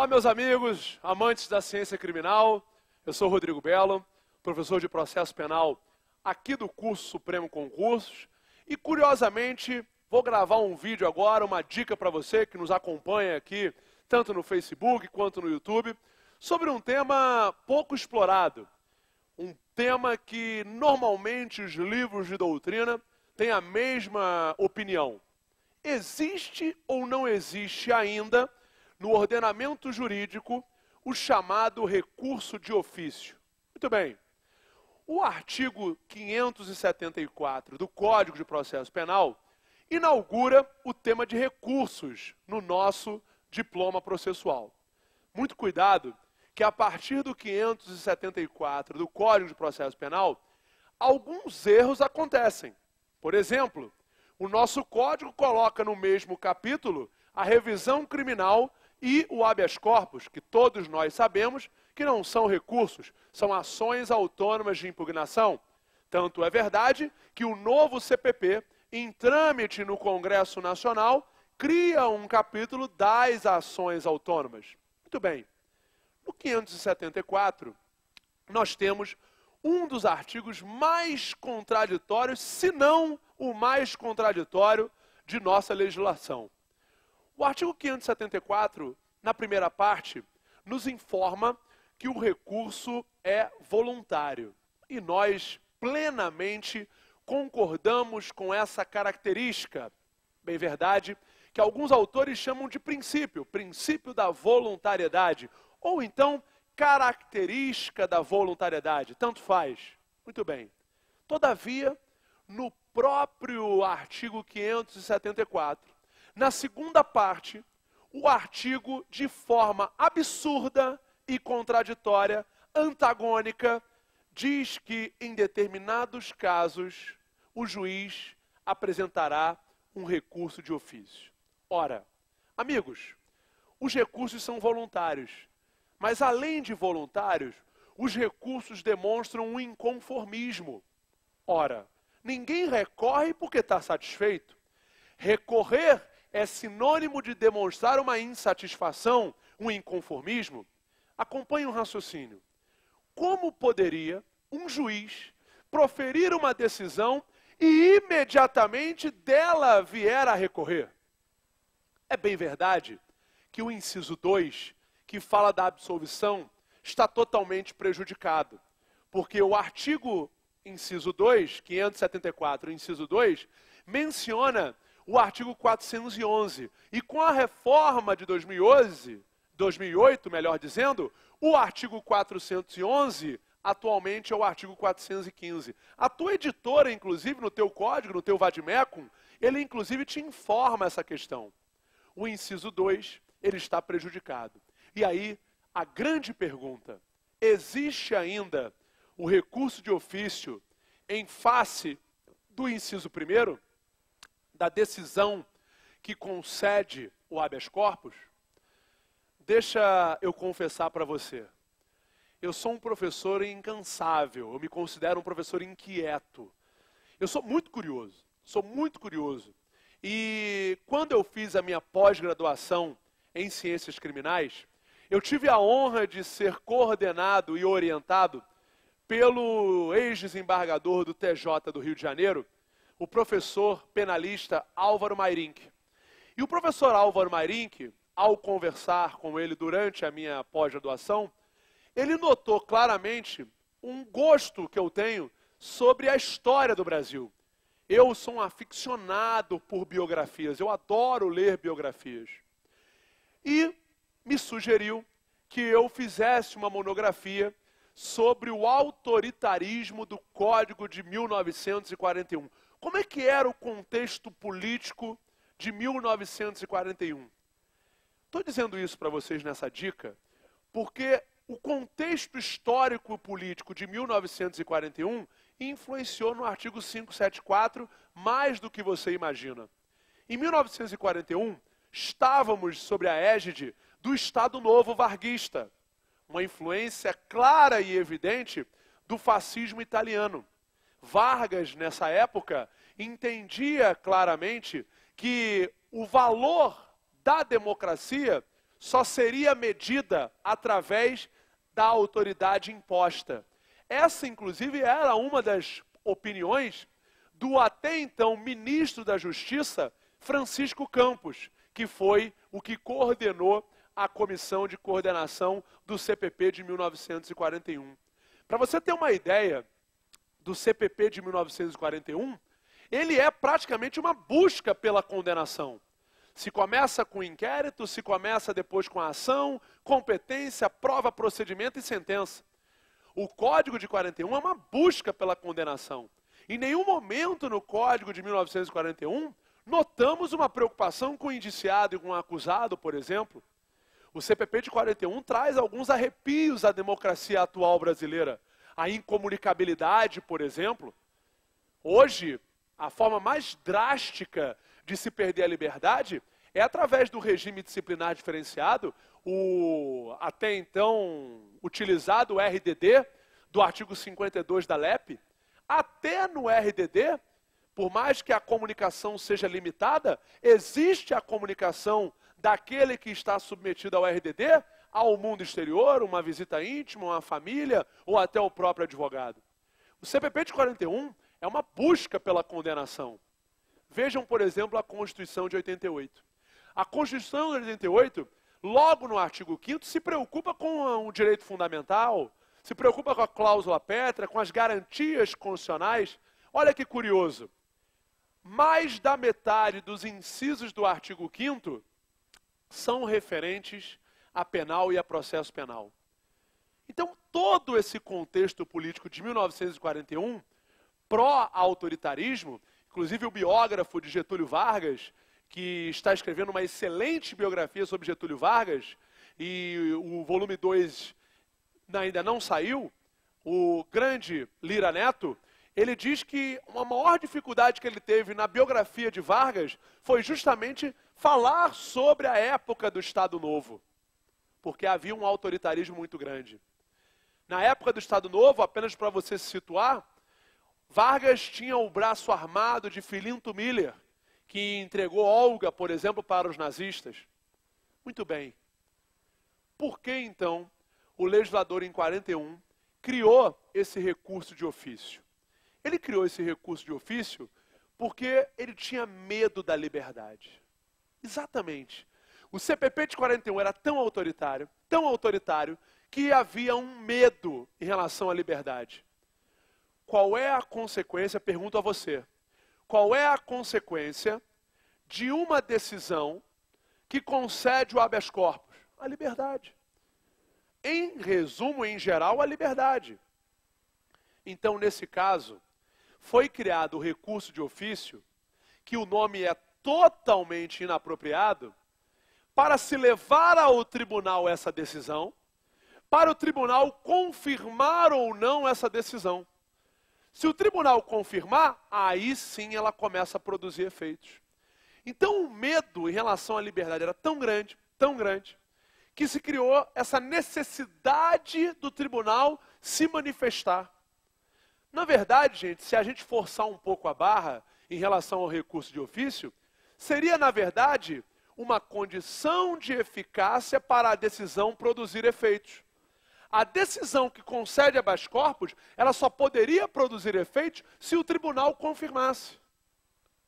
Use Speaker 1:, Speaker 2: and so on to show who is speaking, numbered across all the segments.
Speaker 1: Olá, meus amigos, amantes da ciência criminal. Eu sou Rodrigo Belo, professor de processo penal aqui do curso Supremo Concursos. E curiosamente, vou gravar um vídeo agora, uma dica para você que nos acompanha aqui, tanto no Facebook quanto no YouTube, sobre um tema pouco explorado. Um tema que normalmente os livros de doutrina têm a mesma opinião. Existe ou não existe ainda no ordenamento jurídico o chamado recurso de ofício. Muito bem. O artigo 574 do Código de Processo Penal inaugura o tema de recursos no nosso diploma processual. Muito cuidado que a partir do 574 do Código de Processo Penal, alguns erros acontecem. Por exemplo, o nosso código coloca no mesmo capítulo a revisão criminal e o habeas corpus, que todos nós sabemos que não são recursos, são ações autônomas de impugnação. Tanto é verdade que o novo CPP, em trâmite no Congresso Nacional, cria um capítulo das ações autônomas. Muito bem. No 574, nós temos um dos artigos mais contraditórios, se não o mais contraditório, de nossa legislação. O artigo 574, na primeira parte, nos informa que o recurso é voluntário. E nós plenamente concordamos com essa característica. Bem verdade que alguns autores chamam de princípio, princípio da voluntariedade, ou então característica da voluntariedade, tanto faz. Muito bem. Todavia, no próprio artigo 574, na segunda parte, o artigo, de forma absurda e contraditória, antagônica, diz que, em determinados casos, o juiz apresentará um recurso de ofício. Ora, amigos, os recursos são voluntários, mas além de voluntários, os recursos demonstram um inconformismo. Ora, ninguém recorre porque está satisfeito. Recorrer é sinônimo de demonstrar uma insatisfação, um inconformismo, acompanhe o um raciocínio. Como poderia um juiz proferir uma decisão e imediatamente dela vier a recorrer? É bem verdade que o inciso 2, que fala da absolvição, está totalmente prejudicado, porque o artigo inciso 2, 574, inciso 2, menciona o artigo 411. E com a reforma de 2011, 2008, melhor dizendo, o artigo 411 atualmente é o artigo 415. A tua editora, inclusive, no teu código, no teu vademecum, ele inclusive te informa essa questão. O inciso 2, ele está prejudicado. E aí, a grande pergunta, existe ainda o recurso de ofício em face do inciso primeiro? da decisão que concede o habeas corpus, deixa eu confessar para você. Eu sou um professor incansável, eu me considero um professor inquieto. Eu sou muito curioso, sou muito curioso. E quando eu fiz a minha pós-graduação em ciências criminais, eu tive a honra de ser coordenado e orientado pelo ex-desembargador do TJ do Rio de Janeiro, o professor penalista Álvaro Mairink. E o professor Álvaro Mairink, ao conversar com ele durante a minha pós-graduação, ele notou claramente um gosto que eu tenho sobre a história do Brasil. Eu sou um aficionado por biografias, eu adoro ler biografias. E me sugeriu que eu fizesse uma monografia sobre o autoritarismo do Código de 1941. Como é que era o contexto político de 1941? Estou dizendo isso para vocês nessa dica, porque o contexto histórico e político de 1941 influenciou no artigo 574 mais do que você imagina. Em 1941, estávamos sobre a égide do Estado Novo Varguista, uma influência clara e evidente do fascismo italiano. Vargas, nessa época, entendia claramente que o valor da democracia só seria medida através da autoridade imposta. Essa, inclusive, era uma das opiniões do até então ministro da Justiça, Francisco Campos, que foi o que coordenou a comissão de coordenação do CPP de 1941. Para você ter uma ideia, do CPP de 1941, ele é praticamente uma busca pela condenação. Se começa com inquérito, se começa depois com a ação, competência, prova, procedimento e sentença. O Código de 41 é uma busca pela condenação. Em nenhum momento no Código de 1941 notamos uma preocupação com o indiciado e com o acusado, por exemplo. O CPP de 41 traz alguns arrepios à democracia atual brasileira a incomunicabilidade, por exemplo. Hoje, a forma mais drástica de se perder a liberdade é através do regime disciplinar diferenciado, o até então utilizado RDD do artigo 52 da LEP, até no RDD, por mais que a comunicação seja limitada, existe a comunicação daquele que está submetido ao RDD ao mundo exterior, uma visita íntima, uma família ou até o próprio advogado. O CPP de 41 é uma busca pela condenação. Vejam, por exemplo, a Constituição de 88. A Constituição de 88, logo no artigo 5 se preocupa com o direito fundamental, se preocupa com a cláusula pétrea, com as garantias constitucionais. Olha que curioso. Mais da metade dos incisos do artigo 5 são referentes a penal e a processo penal. Então, todo esse contexto político de 1941, pró-autoritarismo, inclusive o biógrafo de Getúlio Vargas, que está escrevendo uma excelente biografia sobre Getúlio Vargas, e o volume 2 ainda não saiu, o grande Lira Neto, ele diz que uma maior dificuldade que ele teve na biografia de Vargas foi justamente falar sobre a época do Estado Novo porque havia um autoritarismo muito grande. Na época do Estado Novo, apenas para você se situar, Vargas tinha o braço armado de Filinto Miller, que entregou Olga, por exemplo, para os nazistas. Muito bem. Por que então o legislador em 41 criou esse recurso de ofício? Ele criou esse recurso de ofício porque ele tinha medo da liberdade. Exatamente. O CPP de 41 era tão autoritário, tão autoritário, que havia um medo em relação à liberdade. Qual é a consequência, pergunto a você, qual é a consequência de uma decisão que concede o habeas corpus? A liberdade. Em resumo, em geral, a liberdade. Então, nesse caso, foi criado o recurso de ofício, que o nome é totalmente inapropriado, para se levar ao tribunal essa decisão, para o tribunal confirmar ou não essa decisão. Se o tribunal confirmar, aí sim ela começa a produzir efeitos. Então o medo em relação à liberdade era tão grande, tão grande, que se criou essa necessidade do tribunal se manifestar. Na verdade, gente, se a gente forçar um pouco a barra em relação ao recurso de ofício, seria, na verdade, uma condição de eficácia para a decisão produzir efeitos. A decisão que concede habeas corpus, ela só poderia produzir efeitos se o tribunal confirmasse.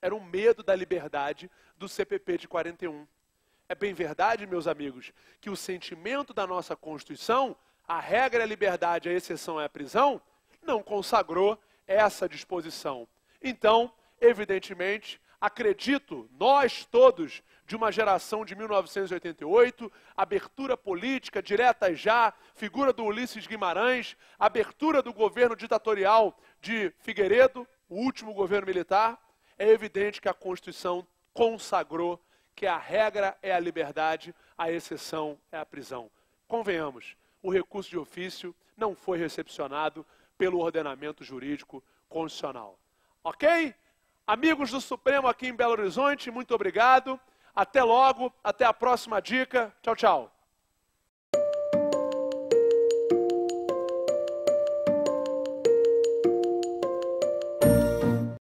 Speaker 1: Era um medo da liberdade do CPP de 41. É bem verdade, meus amigos, que o sentimento da nossa Constituição, a regra é a liberdade, a exceção é a prisão, não consagrou essa disposição. Então, evidentemente, acredito, nós todos de uma geração de 1988, abertura política direta já, figura do Ulisses Guimarães, abertura do governo ditatorial de Figueiredo, o último governo militar, é evidente que a Constituição consagrou que a regra é a liberdade, a exceção é a prisão. Convenhamos, o recurso de ofício não foi recepcionado pelo ordenamento jurídico constitucional. Ok? Amigos do Supremo aqui em Belo Horizonte, muito obrigado. Até logo, até a próxima dica. Tchau, tchau.